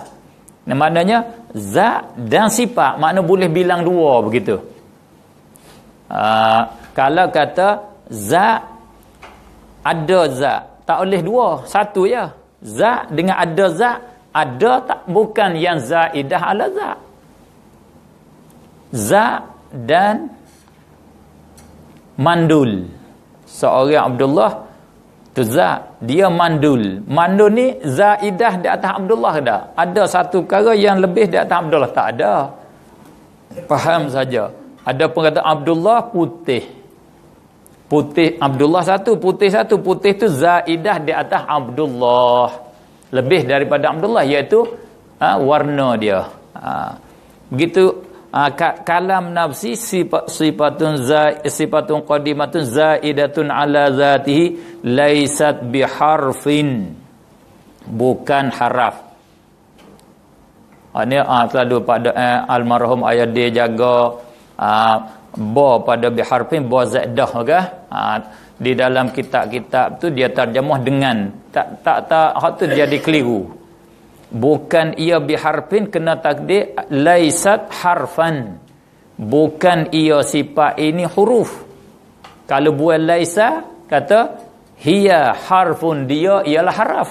Yang maknanya, zat dan sifat. Makna boleh bilang dua begitu. Uh, kalau kata zat, ada zat. Tak boleh dua, satu ya. Zat dengan ada zat, ada tak bukan yang zaidah ala zat. Zat dan mandul seorang Abdullah tu zat dia mandul mandul ni zaidah di atas Abdullah dah ada satu perkara yang lebih di atas Abdullah tak ada faham saja ada pengata Abdullah putih putih Abdullah satu putih satu putih tu zaidah di atas Abdullah lebih daripada Abdullah iaitu ha, warna dia ha. begitu Ha, kalam nafsi sifat sifatun za sifatun qadimatun zaidatun ala zatihi laisat biharfin bukan haraf. Ha, ini ah ha, selalu pada eh, almarhum ayah dia jaga ah ha, pada biharfin ba zaidah ke? ha, ah, di dalam kitab-kitab tu dia terjemah dengan tak tak tak hak tu jadi keliru bukan ia biharfin kena takdir laisat harfan bukan ia sifat ini huruf kalau buat laisa kata hiya harfun dia ialah haraf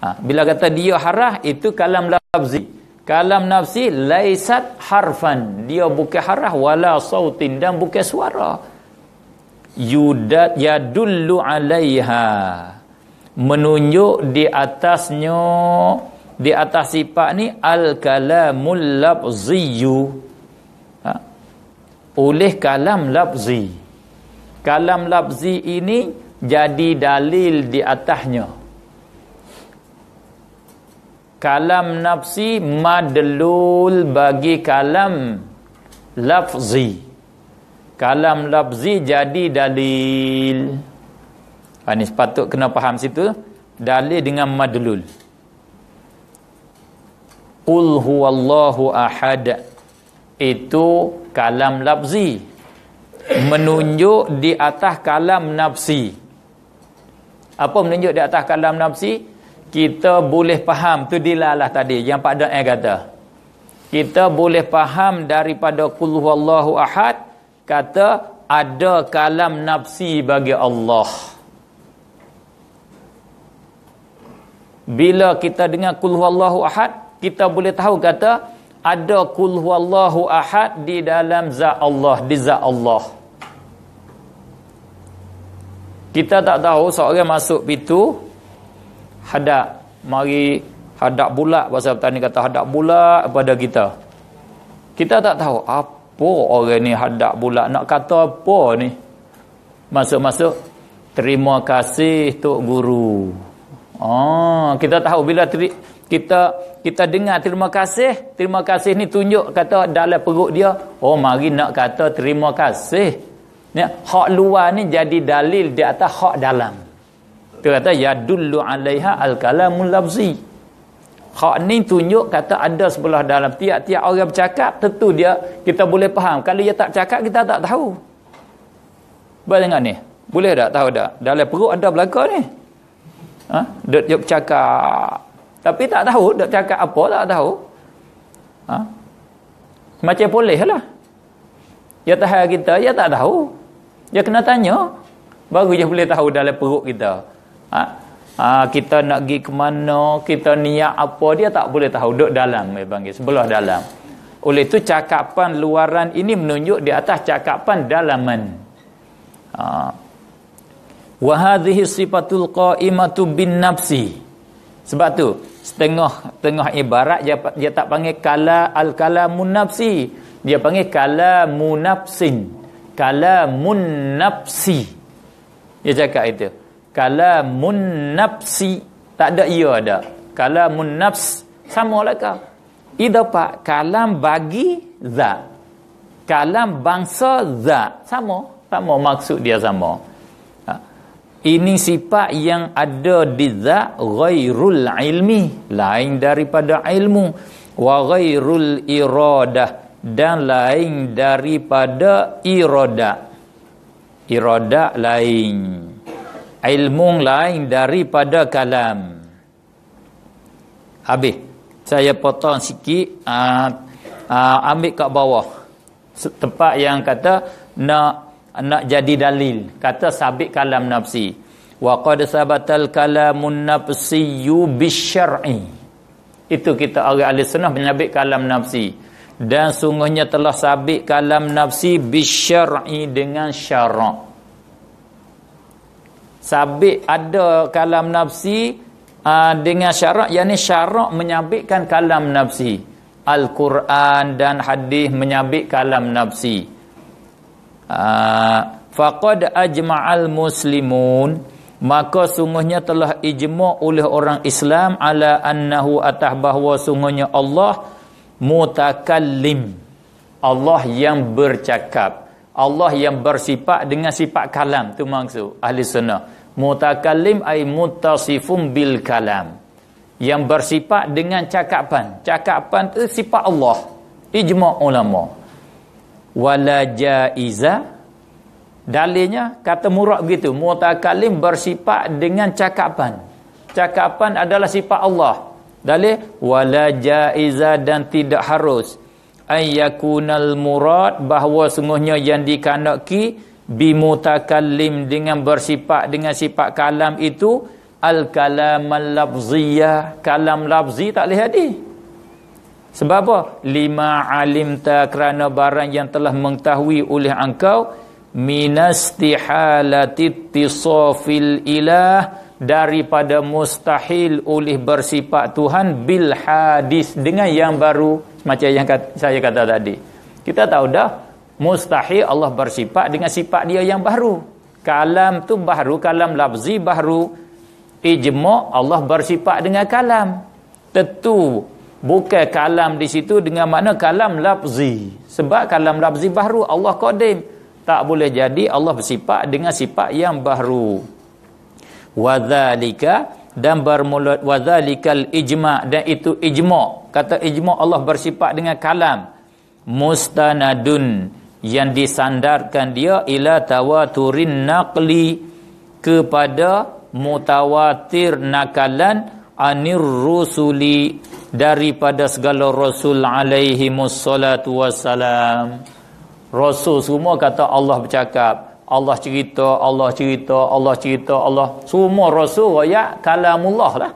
ha, bila kata dia haraf itu kalam lafzi kalam nafsi laisat harfan dia bukan haraf wala sautin dan bukan suara yudat yadullu alaiha menunjuk di atasnya di atas sifat ni al-kalamul lafziyu ha? oleh kalam lafzi kalam lafzi ini jadi dalil di atasnya kalam nafsi madlul bagi kalam lafzi kalam lafzi jadi dalil ini ha, sepatut kena faham situ. Dalil dengan madlul. Qul huwallahu ahad. Itu kalam labzi. Menunjuk di atas kalam nafsi. Apa menunjuk di atas kalam nafsi? Kita boleh faham. Itu dilalah tadi. Yang Pak Da'ai kata. Kita boleh faham daripada Qul huwallahu ahad. Kata ada kalam nafsi bagi Allah. Allah. bila kita dengar kul huwallahu ahad kita boleh tahu kata ada kul huwallahu ahad di dalam za Allah di za Allah kita tak tahu seorang masuk pintu hadap mari hadap bulat bahasa petani kata hadap bulat pada kita kita tak tahu apa orang ni hadap bulat nak kata apa ni masuk-masuk terima kasih tok guru Oh, kita tahu bila teri, kita kita dengar terima kasih, terima kasih ni tunjuk kata dalam perut dia, oh mari nak kata terima kasih. ni ya, hak luar ni jadi dalil di atas hak dalam. Dia kata ya dulu alaiha al-kalamul lafzi. Hak ni tunjuk kata ada sebelah dalam tiap-tiap orang bercakap tentu dia kita boleh faham. Kalau dia tak cakap kita tak tahu. Bayangkan ni. Boleh tak tahu tak? Dalam perut ada belaka ni. Ha? Dia, dia cakap. Tapi tak tahu dia cakap apa, tak tahu. Ha? Macam boleh lah. Dia ya tahan kita, dia ya tak tahu. Dia ya kena tanya. Baru dia boleh tahu dalam perut kita. Ha? Ha, kita nak pergi ke mana, kita niat apa, dia tak boleh tahu. Duduk dalam, dia panggil. Sebelah dalam. Oleh itu, cakapan luaran ini menunjuk di atas cakapan dalaman. Haa wa hadhihi sifatul qaimatu bin nafsi sebab tu setengah tengah ibarat dia, dia tak panggil kala al kala nafsi dia panggil kala nafsin kala nafsi dia cakap itu kala nafsi tak ada ia ya, ada kala nafs sama lah kau itu pak kalam bagi za, kalam bangsa za, sama sama maksud dia sama ini sifat yang ada di zat ghairul ilmi lain daripada ilmu wa ghairul iradah dan lain daripada irada irada lain ilmu lain daripada kalam habis saya potong sikit uh, uh, ambil kat bawah tempat yang kata nak nak jadi dalil kata sabit kalam nafsi wa qad sabatal kalamun nafsi yu bisyar'i itu kita orang ahli sunnah menyabit kalam nafsi dan sungguhnya telah sabit kalam nafsi bisyar'i dengan syarak sabit ada kalam nafsi uh, dengan syarak yakni syarak menyabitkan kalam nafsi Al-Quran dan hadis menyabit kalam nafsi. Ah, faqad ajma'al muslimun maka sungguhnya telah ijma' oleh orang Islam ala annahu atah bahawa sungguhnya Allah mutakallim Allah yang bercakap Allah yang bersifat dengan sifat kalam tu maksud ahli sunnah mutakallim ay mutasifum bil kalam yang bersifat dengan cakapan cakapan tu sifat Allah ijma' ulama' wala jaiza dalilnya kata murak begitu mutakallim bersifat dengan cakapan cakapan adalah sifat Allah dalil wala jaiza dan tidak harus ayyakunal murad bahawa sungguhnya yang dikanaki bimutakallim dengan bersifat dengan sifat kalam itu al kalam al lafziyah kalam lafzi tak boleh hadis sebab apa? Lima alim alimta kerana barang yang telah mengetahui oleh engkau minastihalatittisafil ilah daripada mustahil oleh bersifat Tuhan bil hadis dengan yang baru macam yang kata, saya kata tadi. Kita tahu dah mustahil Allah bersifat dengan sifat dia yang baru. Kalam tu baru, kalam lafzi baru. Ijma' Allah bersifat dengan kalam. Tentu bukan kalam di situ dengan makna kalam lafzi sebab kalam lafzi baru Allah qadim tak boleh jadi Allah bersifat dengan sifat yang baru wadzalika dan bermula wadzalikal ijma dan itu ijma kata ijma Allah bersifat dengan kalam mustanadun yang disandarkan dia ila tawaturin naqli kepada mutawatir nakalan anir rusuli daripada segala rasul alaihi wassalatu wasalam, rasul semua kata Allah bercakap Allah cerita Allah cerita Allah cerita Allah semua rasul ya kalamullah lah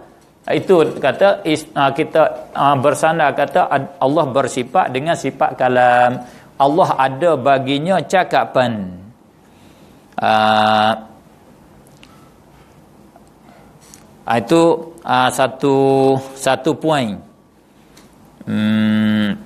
itu kata ah, kita ah, bersandar kata Allah bersifat dengan sifat kalam Allah ada baginya cakapan Uh, itu uh, satu satu poin. Hmm.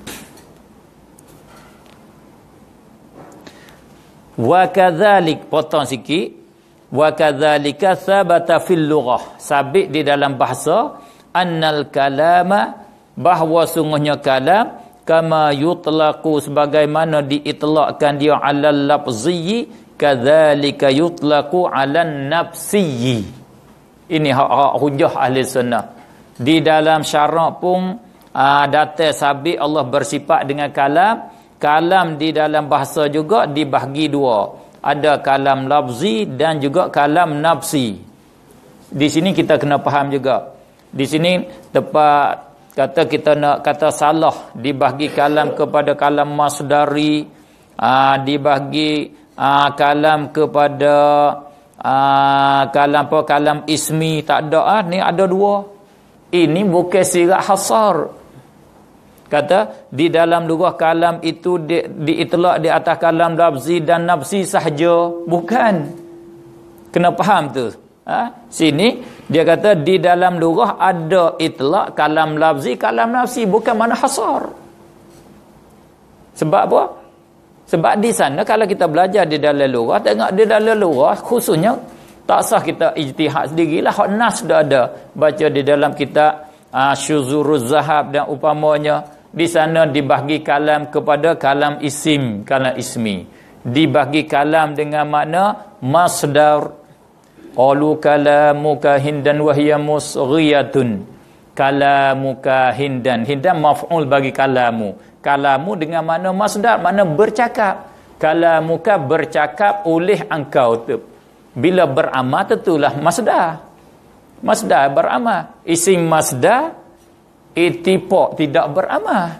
Wa kadzalik potong sikit. Wa kadzalika sabata fil lughah. Sabit di dalam bahasa annal kalama bahawa sungguhnya kalam kama yutlaqu sebagaimana diitlakkan dia alal lafziyyi kadzalika yutlaqu alan ini hak-hak hujah ahli sunnah. Di dalam syarak pun uh, data sabit Allah bersifat dengan kalam. Kalam di dalam bahasa juga dibahagi dua. Ada kalam lafzi dan juga kalam nafsi. Di sini kita kena faham juga. Di sini tepat kata kita nak kata salah dibahagi kalam kepada kalam masdari, uh, dibahagi uh, kalam kepada... Ah, kalam apa kalam ismi tak ada ah ni ada dua ini bukan sirat hasar kata di dalam lugah kalam itu di di, di atas kalam lafzi dan nafsi sahaja bukan kena faham tu ha? sini dia kata di dalam lugah ada itlak kalam lafzi kalam nafsi bukan mana hasar sebab apa sebab di sana kalau kita belajar di dalam lurah, tengok di dalam lurah khususnya tak sah kita ijtihad sendirilah. Hak nas dah ada baca di dalam kitab uh, Syuzuruz Zahab dan upamanya di sana dibahagi kalam kepada kalam isim, kalam ismi. Dibahagi kalam dengan makna masdar qalu kalamuka hindan wa hiya musghiyatun kalamuka hindan hindan maf'ul bagi kalamu kalamu dengan mana masdar mana bercakap kalamuka bercakap oleh engkau tu bila beramal tentulah masdar masdar beramal isim masdar itipok tidak beramal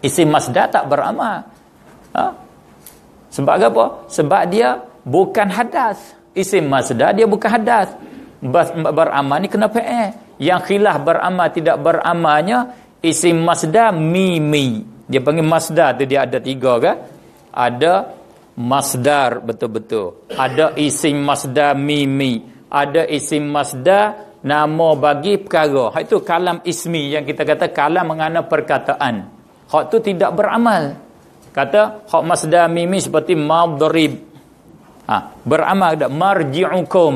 isim masdar tak beramal ha? sebab apa sebab dia bukan hadas isim masdar dia bukan hadas beramal ni kenapa eh yang khilaf beramal tidak beramalnya isim Masda mimi dia panggil Masda, tu dia ada tiga kan ada masdar betul-betul ada isim Masda mimi ada isim Masda nama bagi perkara ha, itu kalam ismi yang kita kata kalam mengenai perkataan hak tu tidak beramal kata hak Masda mimi seperti madrib ha, beramal tak marji'ukum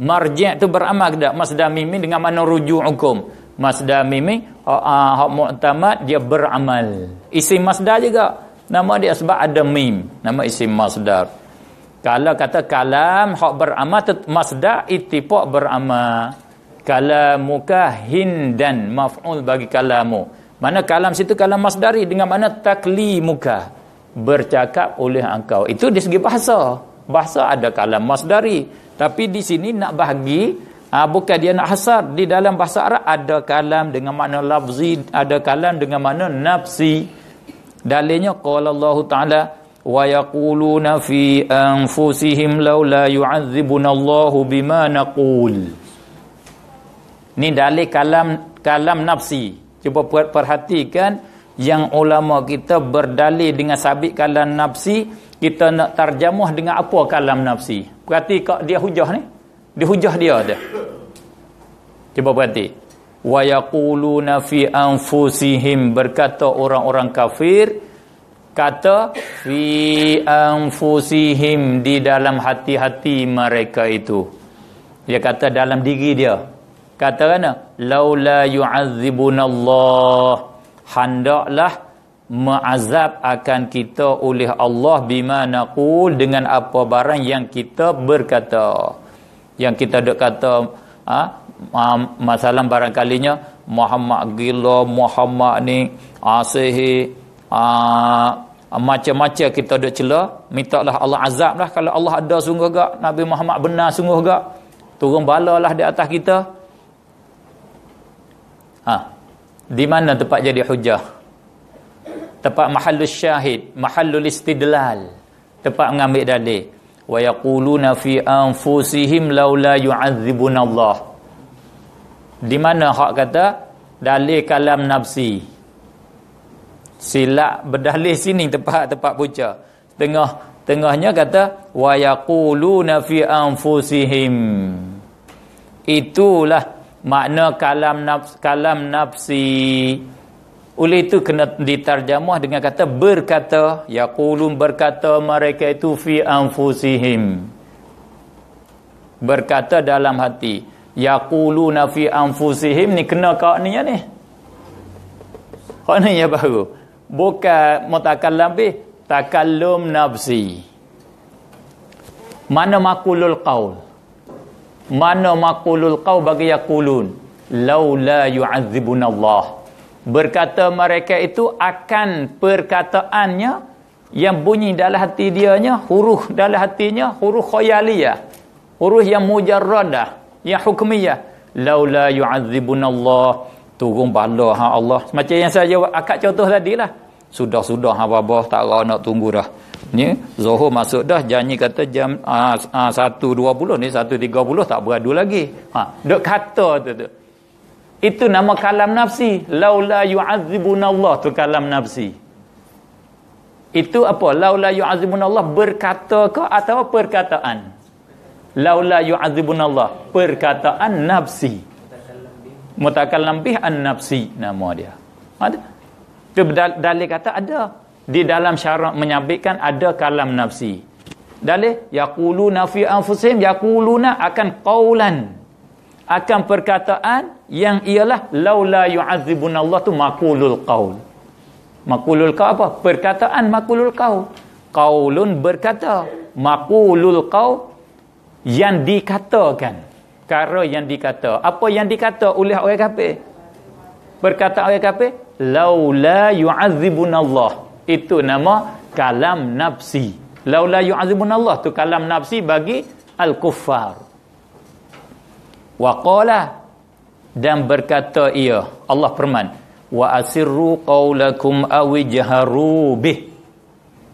marji' tu beramal tak Masda mimi dengan mana rujukum Masdar mimi uh, ah, ah, Muqtamad dia beramal isi masdar juga Nama dia sebab ada mim Nama isi masdar Kalau kata kalam Hak beramal Masdar itipak beramal Kalamuka hindan Maf'ul bagi kalamu Mana kalam situ kalam masdari Dengan mana taklimuka Bercakap oleh engkau Itu di segi bahasa Bahasa ada kalam masdari Tapi di sini nak bahagi Ha, bukan dia nak hasar di dalam bahasa Arab ada kalam dengan makna lafzi ada kalam dengan makna nafsi dalilnya qala Allah taala wa yaquluna fi anfusihim laula yu'adzibuna Allah bima naqul Ini dalil kalam kalam nafsi cuba perhatikan yang ulama kita berdalil dengan sabit kalam nafsi kita nak terjemah dengan apa kalam nafsi perhati dia hujah ni dihujah dia dia cuba perhati wayaquluna fi anfusihim berkata orang-orang kafir kata fi anfusihim di dalam hati-hati mereka itu dia kata dalam diri dia kata kan laula yu'adzibunallah hendaklah Ma'azab akan kita oleh Allah bima naqul dengan apa barang yang kita berkata yang kita dok kata ha, masalah barangkalinya Muhammad gila Muhammad ni asihi ha, ha, macam-macam kita dok cela mintalah Allah azab lah kalau Allah ada sungguh gak Nabi Muhammad benar sungguh gak turun balalah lah di atas kita ha, di mana tempat jadi hujah tempat mahalus syahid mahalul istidlal tempat mengambil dalil wa yaquluna fi anfusihim laula yu'adzibun Allah di mana hak kata dalil kalam nafsi silap berdalil sini tempat tempat puja tengah tengahnya kata wa yaquluna fi anfusihim itulah makna kalam nafsi kalam nafsi oleh itu kena diterjemah dengan kata berkata yaqulun berkata mereka itu fi anfusihim berkata dalam hati yaquluna fi anfusihim ni kena kau ni ya ni kena ya baru buka mutakallam lebih takallum nafsi mana makulul qaul mana makulul qaul bagi yaqulun law la Allah Berkata mereka itu akan perkataannya yang bunyi dalam hati dia nya huruf dalam hatinya, huruf khayaliyah. Huruf yang mujarradah, yang hukmiyah. Laula yu'adzibunallah. Turun bala ha Allah. Macam yang saya jawab akak contoh tadi lah. Sudah-sudah ha baba tak ada nak tunggu dah. Ni Zohor masuk dah janji kata jam ah, ah, 1.20 ni 1.30 tak beradu lagi. Ha, dok kata tu. tu. Itu nama kalam nafsi. Laula yu'adzibun Allah tu kalam nafsi. Itu apa? Laula yu'adzibun Allah berkata ke atau perkataan? Laula yu'adzibun Allah perkataan nafsi. Mutakallam bih an-nafsi nama dia. Ada. Tu dalil kata ada. Di dalam syarak menyabitkan ada kalam nafsi. Dalil yaquluna fi anfusihim yaquluna akan qaulan akan perkataan yang ialah laula yu'adzibunallahu tu makulul qaul. Makulul qaul apa? Perkataan makulul qaul. Qaulun berkata, makulul qaul yang dikatakan. Kara yang dikata. Apa yang dikata oleh orang kafir? Perkataan orang kafir laula yu'adzibunallahu. Itu nama kalam nafsi. Laula yu'adzibunallahu tu kalam nafsi bagi al-kuffar waqala dan berkata ia Allah firman wa asirru qaulakum aw jaharu bih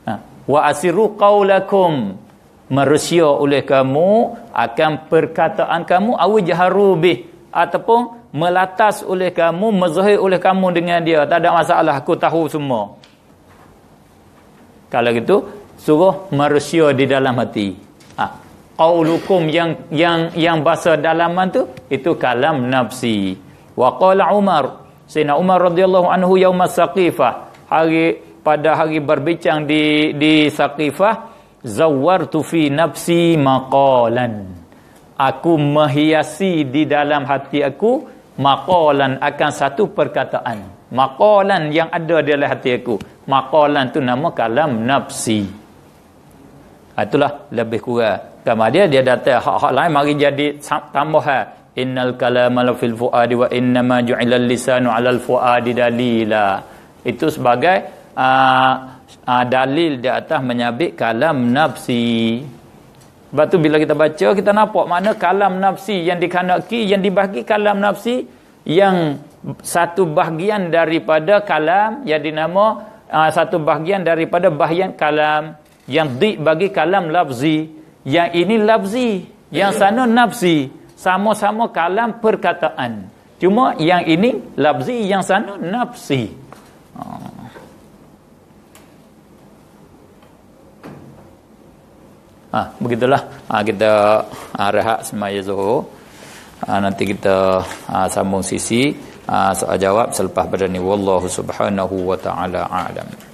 ha. wa asirru qaulakum merusia oleh kamu akan perkataan kamu aw jaharu bih ataupun melatas oleh kamu mazhir oleh kamu dengan dia tak ada masalah aku tahu semua kalau gitu suruh merusia di dalam hati qaulukum yang yang yang bahasa dalaman tu itu kalam nafsi wa qala umar sayyidina umar radhiyallahu anhu yaum saqifah hari pada hari berbincang di di saqifah zawwartu fi nafsi maqalan aku menghiasi di dalam hati aku maqalan akan satu perkataan maqalan yang ada di dalam hati aku maqalan tu nama kalam nafsi itulah lebih kurang Kama dia dia datang hak-hak lain mari jadi tambah innal kalama la fil fuadi wa inna ma ju'ila lisanu 'ala al fuadi dalila. Itu sebagai uh, uh, dalil di atas menyabit kalam nafsi. Sebab tu bila kita baca kita nampak mana kalam nafsi yang dikanaki yang dibagi kalam nafsi yang satu bahagian daripada kalam yang dinama uh, satu bahagian daripada bahagian kalam yang di bagi kalam lafzi yang ini lafzi, yang eh. sana nafsi. Sama-sama kalam perkataan. Cuma yang ini lafzi, yang sana nafsi. Ha. ha. begitulah. Ha, kita ha, rehat semaya Zuhur. Ha, nanti kita ha, sambung sisi ha, soal jawab selepas berani wallahu subhanahu wa taala a'lam.